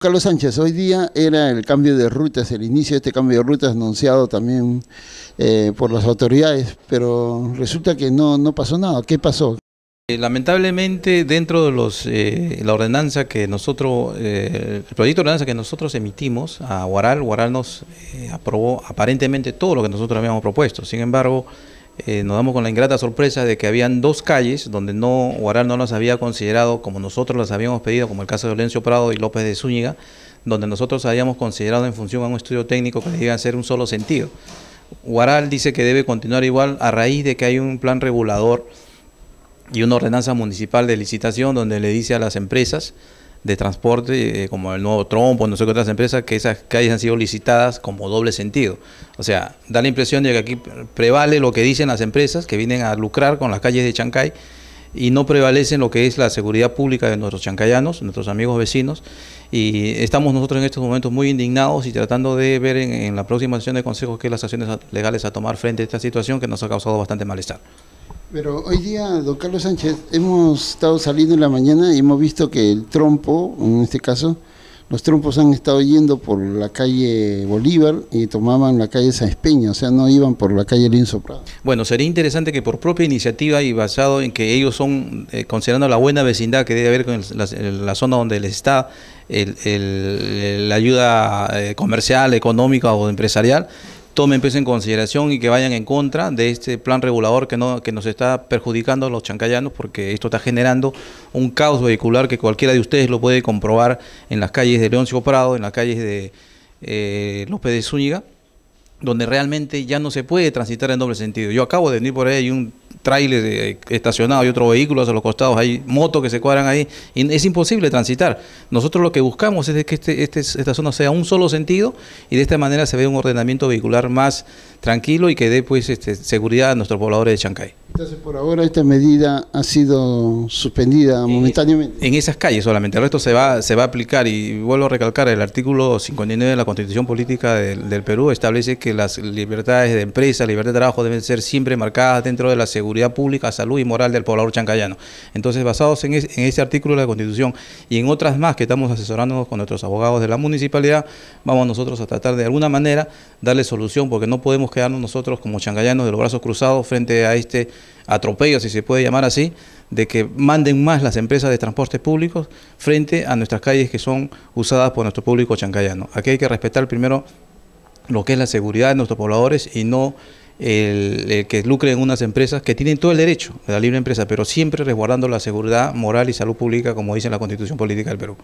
Carlos Sánchez, hoy día era el cambio de rutas, el inicio de este cambio de rutas anunciado también eh, por las autoridades, pero resulta que no, no pasó nada. ¿Qué pasó? Eh, lamentablemente, dentro de los, eh, la ordenanza que nosotros, el proyecto de ordenanza que nosotros emitimos a Guaral, Guaral nos aprobó aparentemente todo lo que nosotros habíamos propuesto. Sin embargo, eh, nos damos con la ingrata sorpresa de que habían dos calles donde no Guaral no las había considerado como nosotros las habíamos pedido, como el caso de Lorenzo Prado y López de Zúñiga, donde nosotros habíamos considerado en función a un estudio técnico que debían ser un solo sentido. Guaral dice que debe continuar igual a raíz de que hay un plan regulador y una ordenanza municipal de licitación donde le dice a las empresas de transporte, eh, como el nuevo trompo, no sé qué otras empresas, que esas calles han sido licitadas como doble sentido. O sea, da la impresión de que aquí prevale lo que dicen las empresas que vienen a lucrar con las calles de Chancay y no prevalecen lo que es la seguridad pública de nuestros chancayanos, nuestros amigos vecinos, y estamos nosotros en estos momentos muy indignados y tratando de ver en, la próxima sesión de consejos qué las acciones legales a tomar frente a esta situación que nos ha causado bastante malestar. Pero hoy día, don Carlos Sánchez, hemos estado saliendo en la mañana y hemos visto que el trompo, en este caso, los trompos han estado yendo por la calle Bolívar y tomaban la calle San o sea, no iban por la calle Linsoprado. Prado. Bueno, sería interesante que por propia iniciativa y basado en que ellos son, eh, considerando la buena vecindad que debe haber con la, zona donde les está la ayuda eh, comercial, económica o empresarial, tomen pues en consideración y que vayan en contra de este plan regulador que, no, que nos está perjudicando a los chancayanos porque esto está generando un caos vehicular que cualquiera de ustedes lo puede comprobar en las calles de Leóncio Prado, en las calles de eh, López de Zúñiga, donde realmente ya no se puede transitar en doble sentido. Yo acabo de venir por ahí un Trailes eh, estacionados y otros vehículos a los costados, hay motos que se cuadran ahí, es imposible transitar. Nosotros lo que buscamos es que este, este, esta zona sea un solo sentido y de esta manera se vea un ordenamiento vehicular más tranquilo y que dé pues, este, seguridad a nuestros pobladores de Chancay. Entonces, por ahora esta medida ha sido suspendida e-, momentáneamente. En esas calles solamente, el resto se va, se va a aplicar y vuelvo a recalcar, el artículo 59 de la Constitución Política del, del Perú establece que las libertades de empresa, libertad de trabajo deben ser siempre marcadas dentro de la seguridad pública, salud y moral del poblador chancayano. Entonces, basados en, ese artículo de la Constitución y en otras más que estamos asesorando con nuestros abogados de la municipalidad, vamos nosotros a tratar de alguna manera darle solución porque no podemos quedarnos nosotros como chancayanos de los brazos cruzados frente a este atropello, si se puede llamar así, de que manden más las empresas de transporte públicos frente a nuestras calles que son usadas por nuestro público chancayano. Aquí hay que respetar primero lo que es la seguridad de nuestros pobladores y no el, que lucren unas empresas que tienen todo el derecho de la libre empresa, pero siempre resguardando la seguridad moral y salud pública, como dice la Constitución Política del Perú.